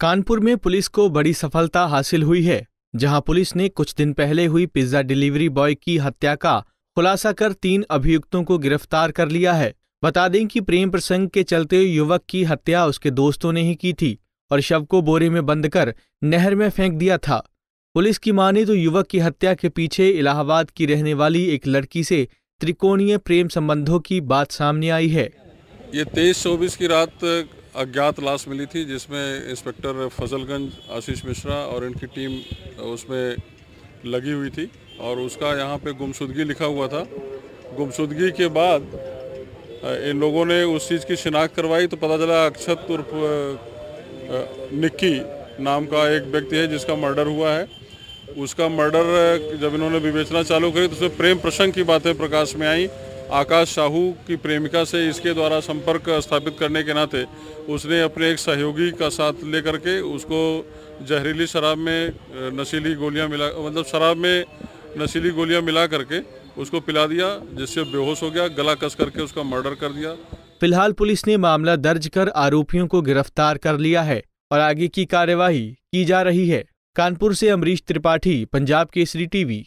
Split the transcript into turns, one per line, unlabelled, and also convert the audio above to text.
कानपुर में पुलिस को बड़ी सफलता हासिल हुई है जहां पुलिस ने कुछ दिन पहले हुई पिज्जा डिलीवरी बॉय की हत्या का खुलासा कर तीन अभियुक्तों को गिरफ्तार कर लिया है बता दें कि प्रेम प्रसंग के चलते युवक की हत्या उसके दोस्तों ने ही की थी और शव को बोरे में बंद कर नहर में फेंक दिया था पुलिस की माने तो युवक की हत्या के पीछे इलाहाबाद की रहने वाली एक लड़की से त्रिकोणीय प्रेम संबंधों की बात सामने आई है
ये तेईस चौबीस की रात अज्ञात लाश मिली थी जिसमें इंस्पेक्टर फजलगंज आशीष मिश्रा और इनकी टीम उसमें लगी हुई थी और उसका यहाँ पे गुमशुदगी लिखा हुआ था गुमशुदगी के बाद इन लोगों ने उस चीज़ की शिनाख्त करवाई तो पता चला अक्षत उर्फ निक्की नाम का एक व्यक्ति है जिसका मर्डर हुआ है उसका मर्डर जब इन्होंने विवेचना चालू करी तो उसमें प्रेम प्रसंग की बातें प्रकाश में आई आकाश साहू की प्रेमिका से इसके द्वारा संपर्क स्थापित करने के नाते उसने अपने एक सहयोगी का साथ लेकर के उसको जहरीली शराब में नशीली गोलियां मिला मतलब शराब में नशीली गोलियां मिला करके उसको पिला दिया जिससे बेहोश हो गया गला कस करके उसका मर्डर कर दिया
फिलहाल पुलिस ने मामला दर्ज कर आरोपियों को गिरफ्तार कर लिया है और आगे की कार्यवाही की जा रही है कानपुर से अमरीश त्रिपाठी पंजाब केसरी टीवी